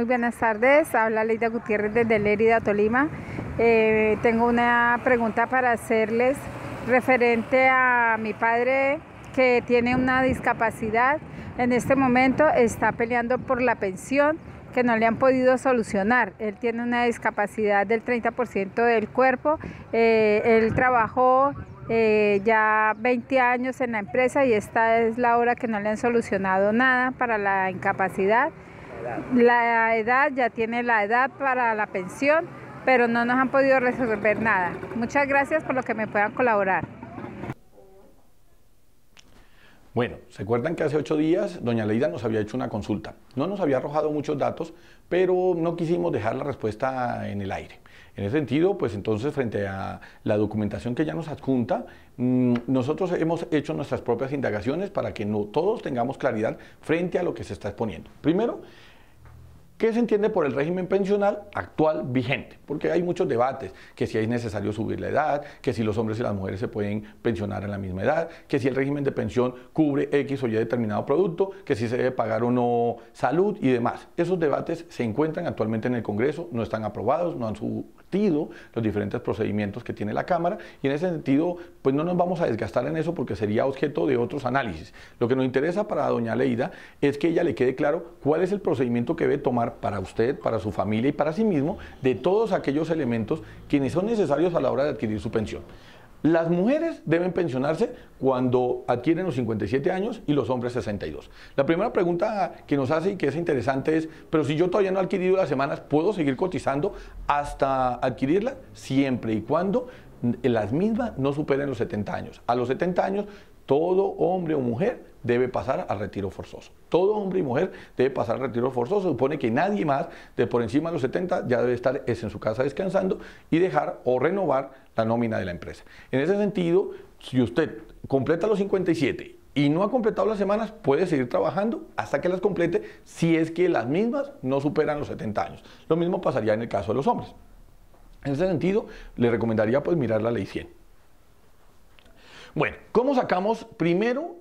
Muy buenas tardes, habla Leida Gutiérrez desde Lérida, Tolima. Eh, tengo una pregunta para hacerles referente a mi padre que tiene una discapacidad. En este momento está peleando por la pensión que no le han podido solucionar. Él tiene una discapacidad del 30% del cuerpo. Eh, él trabajó eh, ya 20 años en la empresa y esta es la hora que no le han solucionado nada para la incapacidad la edad, ya tiene la edad para la pensión, pero no nos han podido resolver nada. Muchas gracias por lo que me puedan colaborar. Bueno, se acuerdan que hace ocho días doña Leida nos había hecho una consulta. No nos había arrojado muchos datos, pero no quisimos dejar la respuesta en el aire. En ese sentido, pues entonces frente a la documentación que ya nos adjunta, mm, nosotros hemos hecho nuestras propias indagaciones para que no, todos tengamos claridad frente a lo que se está exponiendo. Primero, ¿Qué se entiende por el régimen pensional actual vigente? Porque hay muchos debates, que si es necesario subir la edad, que si los hombres y las mujeres se pueden pensionar en la misma edad, que si el régimen de pensión cubre X o Y determinado producto, que si se debe pagar o no salud y demás. Esos debates se encuentran actualmente en el Congreso, no están aprobados, no han, su, los diferentes procedimientos que tiene la Cámara y en ese sentido pues no nos vamos a desgastar en eso porque sería objeto de otros análisis. Lo que nos interesa para doña Leida es que ella le quede claro cuál es el procedimiento que debe tomar para usted, para su familia y para sí mismo de todos aquellos elementos quienes son necesarios a la hora de adquirir su pensión. Las mujeres deben pensionarse cuando adquieren los 57 años y los hombres 62. La primera pregunta que nos hace y que es interesante es, pero si yo todavía no he adquirido las semanas, ¿puedo seguir cotizando hasta adquirirla? Siempre y cuando las mismas no superen los 70 años. A los 70 años, todo hombre o mujer debe pasar al retiro forzoso. Todo hombre y mujer debe pasar al retiro forzoso. Supone que nadie más de por encima de los 70 ya debe estar es en su casa descansando y dejar o renovar nómina de la empresa. En ese sentido, si usted completa los 57 y no ha completado las semanas, puede seguir trabajando hasta que las complete si es que las mismas no superan los 70 años. Lo mismo pasaría en el caso de los hombres. En ese sentido, le recomendaría pues mirar la ley 100. Bueno, ¿cómo sacamos primero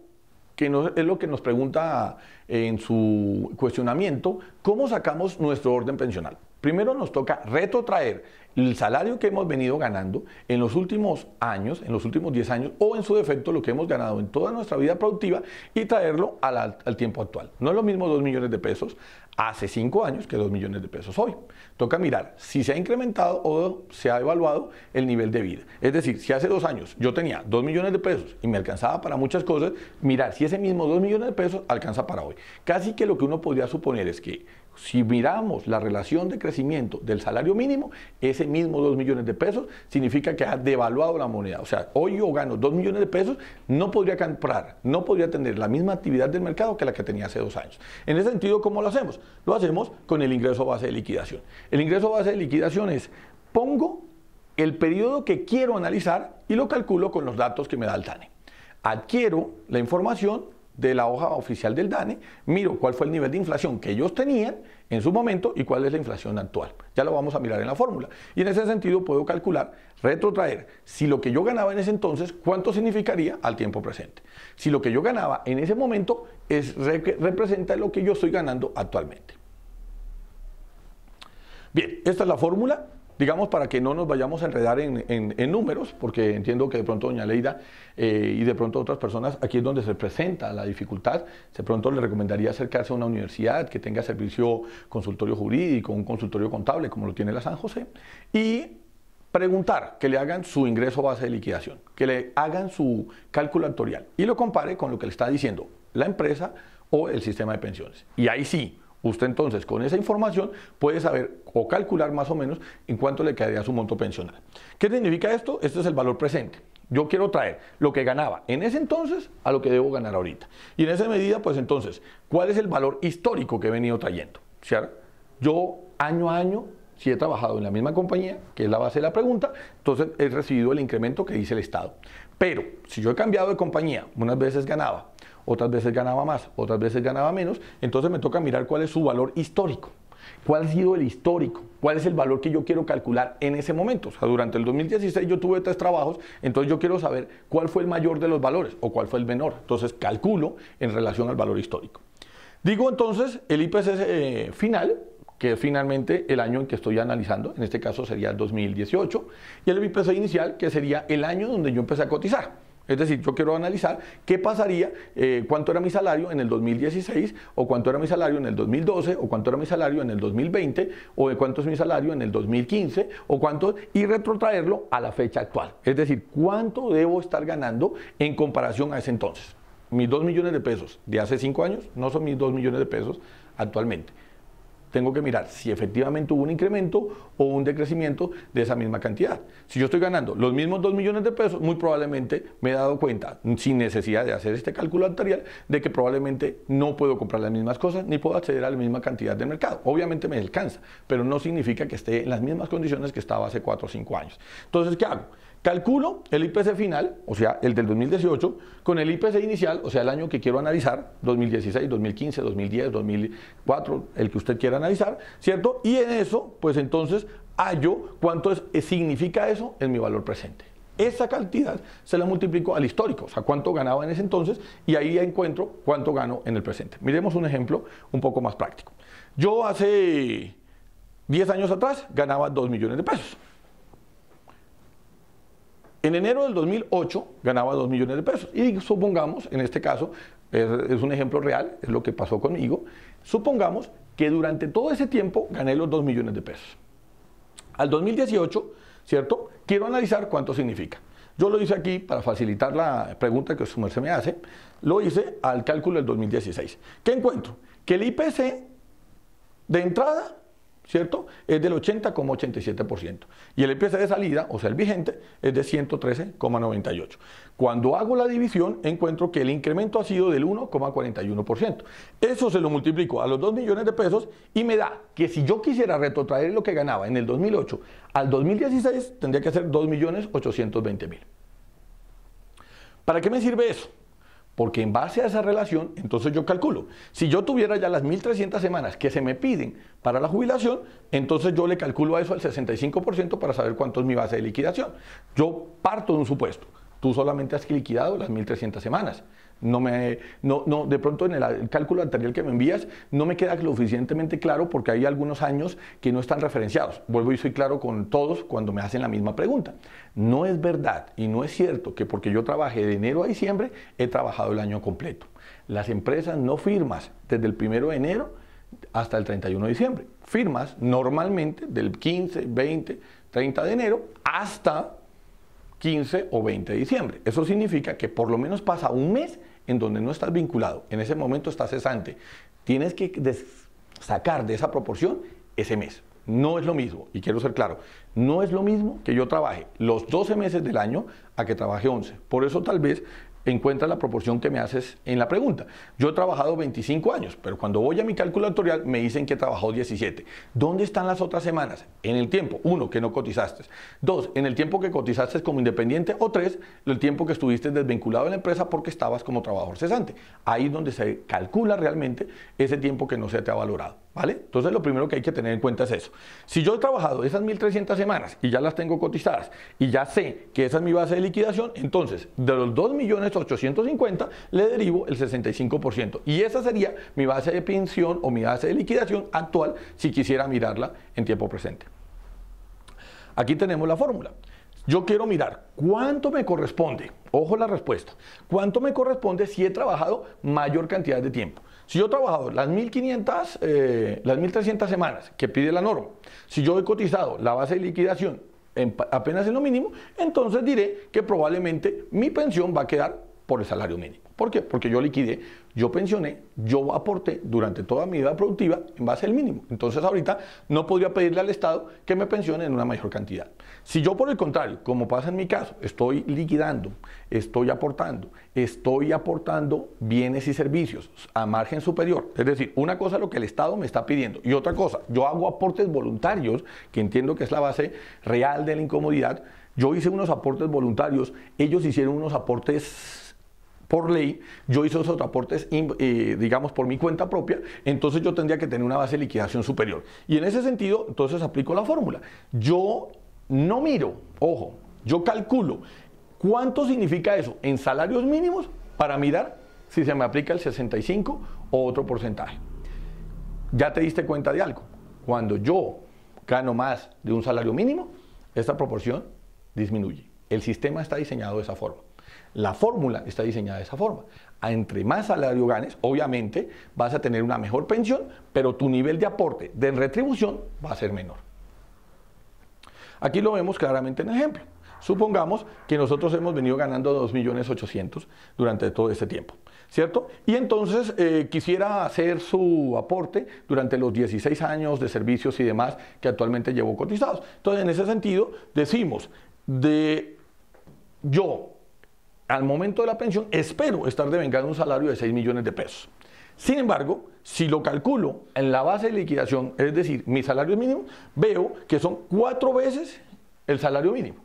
que es lo que nos pregunta en su cuestionamiento, ¿cómo sacamos nuestro orden pensional? Primero nos toca retrotraer el salario que hemos venido ganando en los últimos años, en los últimos 10 años, o en su defecto lo que hemos ganado en toda nuestra vida productiva y traerlo al, tiempo actual. No es lo mismo 2 millones de pesos hace 5 años que 2 millones de pesos hoy. Toca mirar si se ha incrementado o se ha evaluado el nivel de vida. Es decir, si hace 2 años yo tenía 2 millones de pesos y me alcanzaba para muchas cosas, mirar si ese mismo 2 millones de pesos alcanza para hoy. Casi que lo que uno podría suponer es que si miramos la relación de crecimiento del salario mínimo, ese mismo 2 millones de pesos significa que ha devaluado la moneda. O sea, hoy yo gano 2 millones de pesos, no podría comprar, no podría tener la misma actividad del mercado que la que tenía hace dos años. En ese sentido, ¿cómo lo hacemos? Lo hacemos con el ingreso base de liquidación. El ingreso base de liquidación es, pongo el periodo que quiero analizar y lo calculo con los datos que me da el TANE. Adquiero la información de la hoja oficial del DANE, miro cuál fue el nivel de inflación que ellos tenían en su momento y cuál es la inflación actual. Ya lo vamos a mirar en la fórmula. Y en ese sentido puedo calcular, retrotraer, si lo que yo ganaba en ese entonces, cuánto significaría al tiempo presente. Si lo que yo ganaba en ese momento es, representa lo que yo estoy ganando actualmente. Bien, esta es la fórmula digamos, para que no nos vayamos a enredar en, números, porque entiendo que de pronto doña Leida eh, y de pronto otras personas, aquí es donde se presenta la dificultad, de pronto le recomendaría acercarse a una universidad que tenga servicio consultorio jurídico, un consultorio contable, como lo tiene la San José, y preguntar que le hagan su ingreso base de liquidación, que le hagan su cálculo actorial y lo compare con lo que le está diciendo la empresa o el sistema de pensiones. Y ahí sí, Usted entonces con esa información puede saber o calcular más o menos en cuánto le quedaría su monto pensional. ¿Qué significa esto? Esto es el valor presente. Yo quiero traer lo que ganaba en ese entonces a lo que debo ganar ahorita. Y en esa medida, pues entonces, ¿cuál es el valor histórico que he venido trayendo? Yo año a año, si he trabajado en la misma compañía, que es la base de la pregunta, entonces he recibido el incremento que dice el Estado. Pero si yo he cambiado de compañía, unas veces ganaba otras veces ganaba más, otras veces ganaba menos, entonces me toca mirar cuál es su valor histórico. ¿Cuál ha sido el histórico? ¿Cuál es el valor que yo quiero calcular en ese momento? O sea, durante el 2016 yo tuve tres trabajos, entonces yo quiero saber cuál fue el mayor de los valores o cuál fue el menor. Entonces calculo en relación al valor histórico. Digo entonces el IPC eh, final, que es finalmente el año en que estoy analizando, en este caso sería el 2018, y el IPC inicial, que sería el año donde yo empecé a cotizar. Es decir, yo quiero analizar qué pasaría, eh, cuánto era mi salario en el 2016, o cuánto era mi salario en el 2012, o cuánto era mi salario en el 2020, o de cuánto es mi salario en el 2015, o cuánto, y retrotraerlo a la fecha actual. Es decir, cuánto debo estar ganando en comparación a ese entonces. Mis 2 millones de pesos de hace 5 años no son mis 2 millones de pesos actualmente tengo que mirar si efectivamente hubo un incremento o un decrecimiento de esa misma cantidad. Si yo estoy ganando los mismos 2 millones de pesos, muy probablemente me he dado cuenta, sin necesidad de hacer este cálculo anterior, de que probablemente no puedo comprar las mismas cosas ni puedo acceder a la misma cantidad de mercado. Obviamente me alcanza, pero no significa que esté en las mismas condiciones que estaba hace 4 o 5 años. Entonces, ¿qué hago? Calculo el IPC final, o sea, el del 2018, con el IPC inicial, o sea, el año que quiero analizar, 2016, 2015, 2010, 2004, el que usted quiera analizar, ¿cierto? Y en eso, pues entonces, hallo cuánto eh, significa eso en mi valor presente. Esa cantidad se la multiplico al histórico, o sea, cuánto ganaba en ese entonces, y ahí encuentro cuánto gano en el presente. Miremos un ejemplo un poco más práctico. Yo hace 10 años atrás ganaba 2 millones de pesos. En enero del 2008 ganaba 2 millones de pesos. Y supongamos, en este caso, es, un ejemplo real, es lo que pasó conmigo, supongamos que durante todo ese tiempo gané los 2 millones de pesos. Al 2018, ¿cierto? Quiero analizar cuánto significa. Yo lo hice aquí para facilitar la pregunta que su me hace. Lo hice al cálculo del 2016. ¿Qué encuentro? Que el IPC de entrada ¿cierto? Es del 80,87%. Y el IPC de salida, o sea, el vigente, es de 113,98. Cuando hago la división, encuentro que el incremento ha sido del 1,41%. Eso se lo multiplico a los 2 millones de pesos y me da que si yo quisiera retrotraer lo que ganaba en el 2008 al 2016, tendría que hacer 2.820.000. ¿Para qué me sirve eso? Porque en base a esa relación, entonces yo calculo, si yo tuviera ya las 1.300 semanas que se me piden para la jubilación, entonces yo le calculo a eso al 65% para saber cuánto es mi base de liquidación. Yo parto de un supuesto, tú solamente has liquidado las 1.300 semanas. No me, de pronto en el, cálculo anterior que me envías no me queda lo suficientemente claro porque hay algunos años que no están referenciados. Vuelvo y soy claro con todos cuando me hacen la misma pregunta. No es verdad y no es cierto que porque yo trabajé de enero a diciembre he trabajado el año completo. Las empresas no firmas desde el primero de enero hasta el 31 de diciembre. Firmas normalmente del 15, 20, 30 de enero hasta 15 o 20 de diciembre. Eso significa que por lo menos pasa un mes en donde no estás vinculado, en ese momento estás cesante, tienes que sacar de esa proporción ese mes. No es lo mismo, y quiero ser claro, no es lo mismo que yo trabaje los 12 meses del año a que trabaje 11. Por eso tal vez encuentra la proporción que me haces en la pregunta. Yo he trabajado 25 años, pero cuando voy a mi calculatorial me dicen que trabajó 17. ¿Dónde están las otras semanas? En el tiempo, uno, que no cotizaste. Dos, en el tiempo que cotizaste como independiente. O tres, el tiempo que estuviste desvinculado de la empresa porque estabas como trabajador cesante. Ahí es donde se calcula realmente ese tiempo que no se te ha valorado. ¿Vale? Entonces lo primero que hay que tener en cuenta es eso. Si yo he trabajado esas 1.300 semanas y ya las tengo cotizadas y ya sé que esa es mi base de liquidación, entonces de los 2.850.000 le derivo el 65%. Y esa sería mi base de pensión o mi base de liquidación actual si quisiera mirarla en tiempo presente. Aquí tenemos la fórmula. Yo quiero mirar cuánto me corresponde Ojo la respuesta. ¿Cuánto me corresponde si he trabajado mayor cantidad de tiempo? Si yo he trabajado las 1500, eh, las 1300 semanas que pide la norma, si yo he cotizado la base de liquidación apenas en lo mínimo, entonces diré que probablemente mi pensión va a quedar por el salario mínimo. ¿Por qué? Porque yo liquidé, yo pensioné, yo aporté durante toda mi vida productiva en base al mínimo. Entonces ahorita no podría pedirle al Estado que me pensione en una mayor cantidad. Si yo por el contrario, como pasa en mi caso, estoy liquidando, estoy aportando, estoy aportando bienes y servicios a margen superior, es decir, una cosa es lo que el Estado me está pidiendo y otra cosa, yo hago aportes voluntarios, que entiendo que es la base real de la incomodidad, yo hice unos aportes voluntarios, ellos hicieron unos aportes por ley, yo hice esos aportes, eh, digamos, por mi cuenta propia, entonces yo tendría que tener una base de liquidación superior. Y en ese sentido, entonces aplico la fórmula. Yo no miro, ojo, yo calculo cuánto significa eso en salarios mínimos para mirar si se me aplica el 65 o otro porcentaje. Ya te diste cuenta de algo. Cuando yo gano más de un salario mínimo, esta proporción disminuye. El sistema está diseñado de esa forma. La fórmula está diseñada de esa forma. Ah, entre más salario ganes, obviamente vas a tener una mejor pensión, pero tu nivel de aporte de retribución va a ser menor. Aquí lo vemos claramente en el ejemplo. Supongamos que nosotros hemos venido ganando 2.800.000 durante todo este tiempo, ¿cierto? Y entonces eh, quisiera hacer su aporte durante los 16 años de servicios y demás que actualmente llevo cotizados. Entonces, en ese sentido, decimos, de yo al momento de la pensión, espero estar devengando un salario de 6 millones de pesos. Sin embargo, si lo calculo en la base de liquidación, es decir, mi salario mínimo, veo que son cuatro veces el salario mínimo.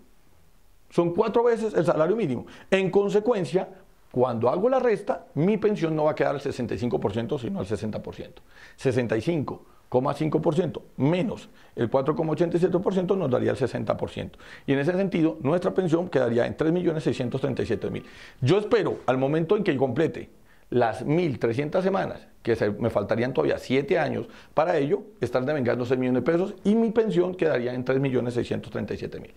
Son cuatro veces el salario mínimo. En consecuencia, cuando hago la resta, mi pensión no va a quedar al 65%, sino al 60%. 65 5% menos el 4,87% nos daría el 60%. Y en ese sentido, nuestra pensión quedaría en 3.637.000. Yo espero, al momento en que complete las 1.300 semanas, que me faltarían todavía 7 años para ello, estar devengando 6 millones de pesos y mi pensión quedaría en 3.637.000.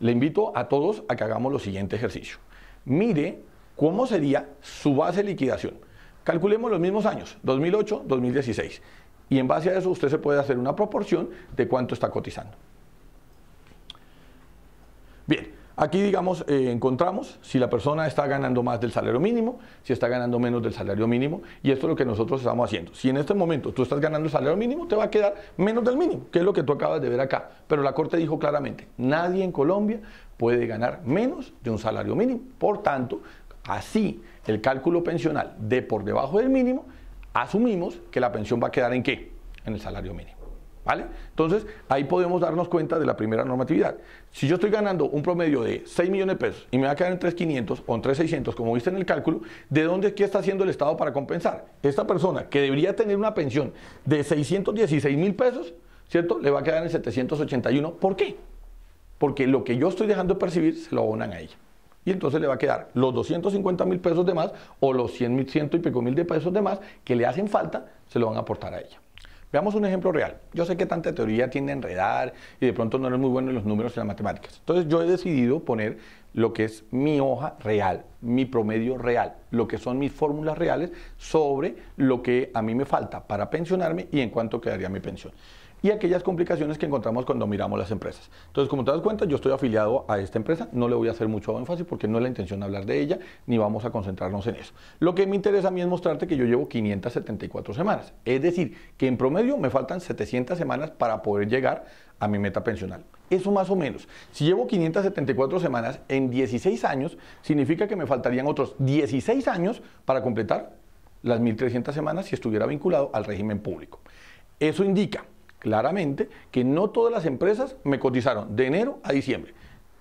Le invito a todos a que hagamos lo siguiente ejercicio. Mire cómo sería su base de liquidación. Calculemos los mismos años, 2008, 2016. Y en base a eso usted se puede hacer una proporción de cuánto está cotizando. Bien, aquí digamos eh, encontramos si la persona está ganando más del salario mínimo, si está ganando menos del salario mínimo, y esto es lo que nosotros estamos haciendo. Si en este momento tú estás ganando el salario mínimo, te va a quedar menos del mínimo, que es lo que tú acabas de ver acá. Pero la Corte dijo claramente, nadie en Colombia puede ganar menos de un salario mínimo. Por tanto, así el cálculo pensional de por debajo del mínimo asumimos que la pensión va a quedar en qué? En el salario mínimo. ¿Vale? Entonces, ahí podemos darnos cuenta de la primera normatividad. Si yo estoy ganando un promedio de 6 millones de pesos y me va a quedar en 3.500 o en 3.600, como viste en el cálculo, ¿de dónde qué está haciendo el Estado para compensar? Esta persona que debería tener una pensión de 616 mil pesos, ¿cierto? Le va a quedar en 781. ¿Por qué? Porque lo que yo estoy dejando de percibir se lo abonan a ella y entonces le va a quedar los 250 mil pesos de más o los 100 mil, ciento y pico mil de pesos de más que le hacen falta, se lo van a aportar a ella. Veamos un ejemplo real. Yo sé que tanta teoría tiene enredar y de pronto no eres muy bueno en los números y las matemáticas. Entonces yo he decidido poner lo que es mi hoja real, mi promedio real, lo que son mis fórmulas reales sobre lo que a mí me falta para pensionarme y en cuánto quedaría mi pensión y aquellas complicaciones que encontramos cuando miramos las empresas. Entonces, como te das cuenta, yo estoy afiliado a esta empresa, no le voy a hacer mucho énfasis porque no es la intención hablar de ella, ni vamos a concentrarnos en eso. Lo que me interesa a mí es mostrarte que yo llevo 574 semanas, es decir, que en promedio me faltan 700 semanas para poder llegar a mi meta pensional. Eso más o menos. Si llevo 574 semanas en 16 años, significa que me faltarían otros 16 años para completar las 1.300 semanas si estuviera vinculado al régimen público. Eso indica claramente que no todas las empresas me cotizaron de enero a diciembre.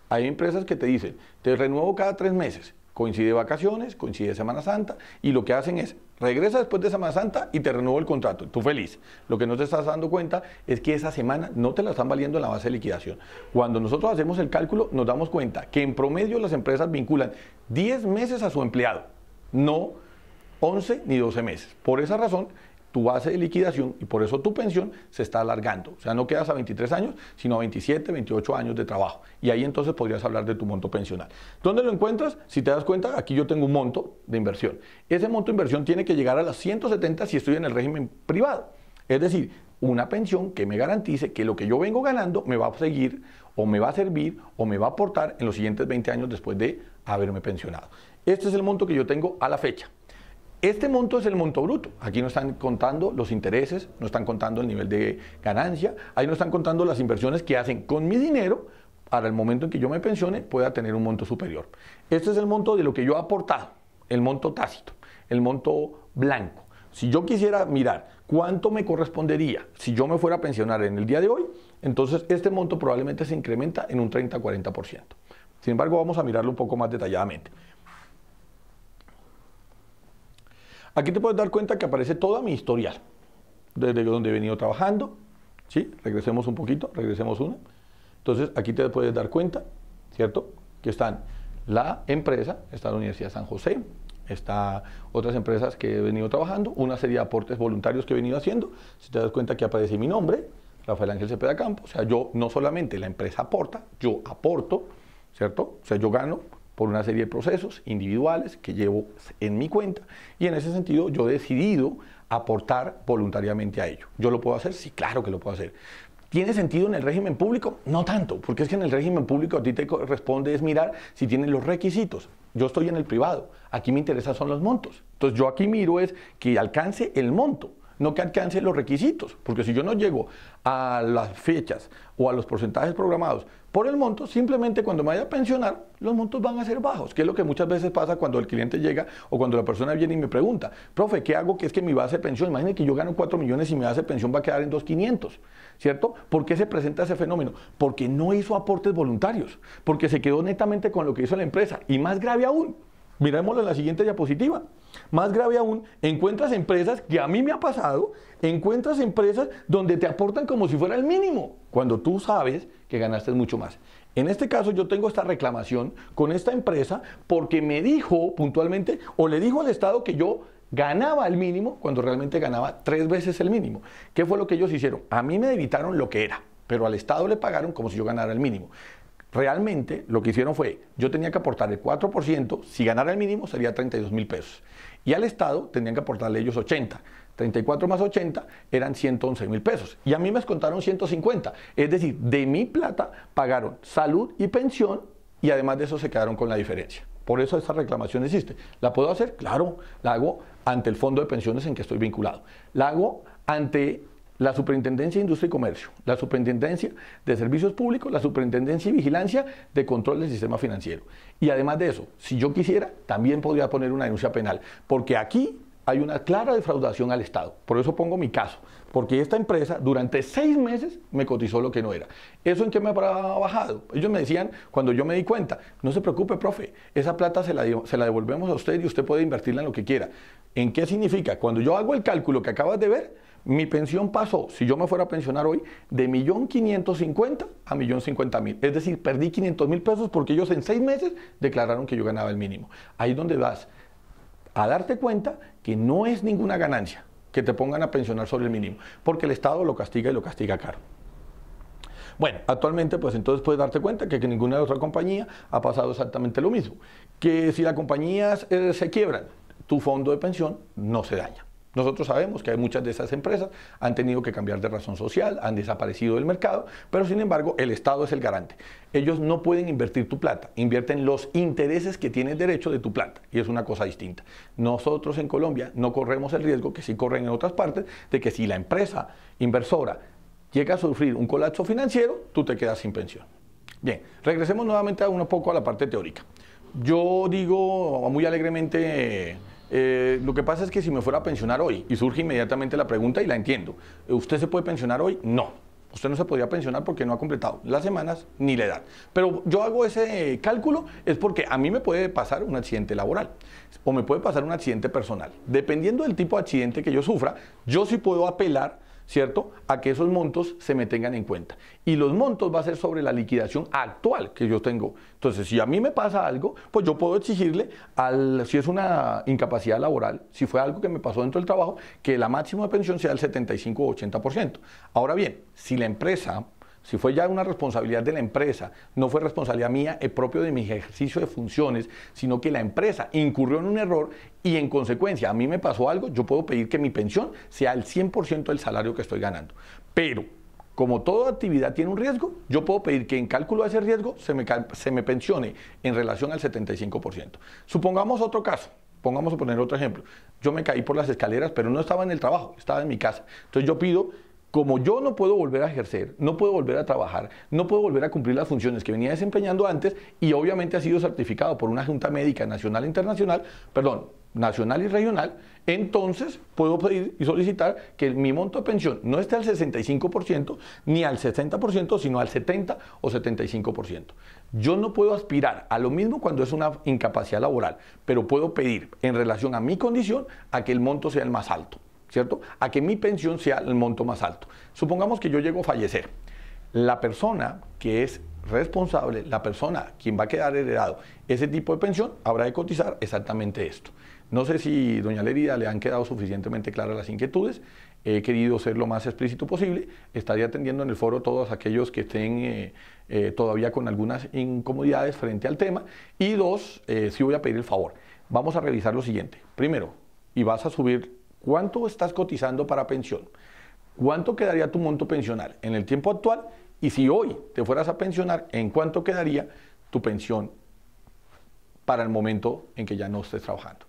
Hay empresas que te dicen, te renuevo cada tres meses, coincide vacaciones, coincide Semana Santa, y lo que hacen es, regresa después de Semana Santa y te renuevo el contrato, tú feliz. Lo que no te estás dando cuenta es que esa semana no te la están valiendo en la base de liquidación. Cuando nosotros hacemos el cálculo, nos damos cuenta que en promedio las empresas vinculan 10 meses a su empleado, no 11 ni 12 meses. Por esa razón, tu base de liquidación y por eso tu pensión se está alargando. O sea, no quedas a 23 años, sino a 27, 28 años de trabajo. Y ahí entonces podrías hablar de tu monto pensional. ¿Dónde lo encuentras? Si te das cuenta, aquí yo tengo un monto de inversión. Ese monto de inversión tiene que llegar a las 170 si estoy en el régimen privado. Es decir, una pensión que me garantice que lo que yo vengo ganando me va a seguir o me va a servir o me va a aportar en los siguientes 20 años después de haberme pensionado. Este es el monto que yo tengo a la fecha. Este monto es el monto bruto. Aquí no están contando los intereses, no están contando el nivel de ganancia, ahí no están contando las inversiones que hacen con mi dinero para el momento en que yo me pensione pueda tener un monto superior. Este es el monto de lo que yo he aportado, el monto tácito, el monto blanco. Si yo quisiera mirar cuánto me correspondería si yo me fuera a pensionar en el día de hoy, entonces este monto probablemente se incrementa en un 30-40%. Sin embargo, vamos a mirarlo un poco más detalladamente. Aquí te puedes dar cuenta que aparece toda mi historial, desde donde he venido trabajando. ¿sí? Regresemos un poquito, regresemos una. Entonces, aquí te puedes dar cuenta, ¿cierto? Que están la empresa, está la Universidad de San José, está otras empresas que he venido trabajando, una serie de aportes voluntarios que he venido haciendo. Si te das cuenta que aparece mi nombre, Rafael Ángel Cepeda Campos. o sea, yo no solamente la empresa aporta, yo aporto, ¿cierto? O sea, yo gano por una serie de procesos individuales que llevo en mi cuenta y en ese sentido yo he decidido aportar voluntariamente a ello. ¿Yo lo puedo hacer? Sí, claro que lo puedo hacer. ¿Tiene sentido en el régimen público? No tanto, porque es que en el régimen público a ti te corresponde es mirar si tienes los requisitos. Yo estoy en el privado, aquí me interesan son los montos. Entonces yo aquí miro es que alcance el monto no que alcance los requisitos, porque si yo no llego a las fechas o a los porcentajes programados por el monto, simplemente cuando me vaya a pensionar, los montos van a ser bajos, que es lo que muchas veces pasa cuando el cliente llega o cuando la persona viene y me pregunta, profe, ¿qué hago? Que es que mi base de pensión, imagínate que yo gano 4 millones y mi base de pensión va a quedar en 2.500, ¿cierto? ¿Por qué se presenta ese fenómeno? Porque no hizo aportes voluntarios, porque se quedó netamente con lo que hizo la empresa y más grave aún, miremos en la siguiente diapositiva. Más grave aún, encuentras empresas, que a mí me ha pasado, encuentras empresas donde te aportan como si fuera el mínimo, cuando tú sabes que ganaste mucho más. En este caso yo tengo esta reclamación con esta empresa porque me dijo puntualmente o le dijo al Estado que yo ganaba el mínimo cuando realmente ganaba tres veces el mínimo. ¿Qué fue lo que ellos hicieron? A mí me debitaron lo que era, pero al Estado le pagaron como si yo ganara el mínimo. Realmente lo que hicieron fue, yo tenía que aportar el 4%, si ganara el mínimo sería 32 mil pesos. Y al Estado tenían que aportarle ellos 80. 34 más 80 eran 111 mil pesos. Y a mí me contaron 150. Es decir, de mi plata pagaron salud y pensión y además de eso se quedaron con la diferencia. Por eso esta reclamación existe. ¿La puedo hacer? Claro, la hago ante el fondo de pensiones en que estoy vinculado. La hago ante la Superintendencia de Industria y Comercio, la Superintendencia de Servicios Públicos, la Superintendencia y Vigilancia de Control del Sistema Financiero. Y además de eso, si yo quisiera, también podría poner una denuncia penal, porque aquí hay una clara defraudación al Estado. Por eso pongo mi caso, porque esta empresa durante seis meses me cotizó lo que no era. ¿Eso en qué me ha bajado? Ellos me decían, cuando yo me di cuenta, no se preocupe, profe, esa plata se la, se la devolvemos a usted y usted puede invertirla en lo que quiera. ¿En qué significa? Cuando yo hago el cálculo que acabas de ver, mi pensión pasó, si yo me fuera a pensionar hoy, de 1.550.000 a mil Es decir, perdí 500.000 pesos porque ellos en seis meses declararon que yo ganaba el mínimo. Ahí es donde vas a darte cuenta que no es ninguna ganancia que te pongan a pensionar sobre el mínimo, porque el Estado lo castiga y lo castiga caro. Bueno, actualmente pues entonces puedes darte cuenta que, que ninguna otra compañía ha pasado exactamente lo mismo, que si las compañías se quiebran, tu fondo de pensión no se daña. Nosotros sabemos que hay muchas de esas empresas han tenido que cambiar de razón social, han desaparecido del mercado, pero sin embargo el Estado es el garante. Ellos no pueden invertir tu plata, invierten los intereses que tienes derecho de tu plata y es una cosa distinta. Nosotros en Colombia no corremos el riesgo que sí corren en otras partes de que si la empresa inversora llega a sufrir un colapso financiero, tú te quedas sin pensión. Bien, regresemos nuevamente a un poco a la parte teórica. Yo digo muy alegremente... Eh, lo que pasa es que si me fuera a pensionar hoy, y surge inmediatamente la pregunta y la entiendo, eh, ¿usted se puede pensionar hoy? No. Usted no se podría pensionar porque no ha completado las semanas ni la edad. Pero yo hago ese eh, cálculo es porque a mí me puede pasar un accidente laboral o me puede pasar un accidente personal. Dependiendo del tipo de accidente que yo sufra, yo sí puedo apelar ¿cierto? A que esos montos se me tengan en cuenta. Y los montos va a ser sobre la liquidación actual que yo tengo. Entonces, si a mí me pasa algo, pues yo puedo exigirle, al, si es una incapacidad laboral, si fue algo que me pasó dentro del trabajo, que la máxima de pensión sea el 75 o 80%. Ahora bien, si la empresa si fue ya una responsabilidad de la empresa, no fue responsabilidad mía, el propio de mi ejercicio de funciones, sino que la empresa incurrió en un error y en consecuencia a mí me pasó algo, yo puedo pedir que mi pensión sea el 100% del salario que estoy ganando. Pero como toda actividad tiene un riesgo, yo puedo pedir que en cálculo de ese riesgo se me, se me pensione en relación al 75%. Supongamos otro caso, pongamos a poner otro ejemplo. Yo me caí por las escaleras, pero no estaba en el trabajo, estaba en mi casa. Entonces yo pido como yo no puedo volver a ejercer, no puedo volver a trabajar, no puedo volver a cumplir las funciones que venía desempeñando antes y obviamente ha sido certificado por una Junta Médica Nacional e Internacional, perdón, nacional y regional, entonces puedo pedir y solicitar que mi monto de pensión no esté al 65% ni al 60%, sino al 70 o 75%. Yo no puedo aspirar a lo mismo cuando es una incapacidad laboral, pero puedo pedir en relación a mi condición a que el monto sea el más alto. A que mi pensión sea el monto más alto. Supongamos que yo llego a fallecer. La persona que es responsable, la persona quien va a quedar heredado ese tipo de pensión, habrá de cotizar exactamente esto. No sé si, doña Lerida, le han quedado suficientemente claras las inquietudes. He querido ser lo más explícito posible. Estaré atendiendo en el foro todos aquellos que estén eh, eh, todavía con algunas incomodidades frente al tema. Y dos, eh, sí voy a pedir el favor. Vamos a revisar lo siguiente. Primero, y vas a subir ¿Cuánto estás cotizando para pensión? ¿Cuánto quedaría tu monto pensional en el tiempo actual? Y si hoy te fueras a pensionar, ¿en cuánto quedaría tu pensión para el momento en que ya no estés trabajando?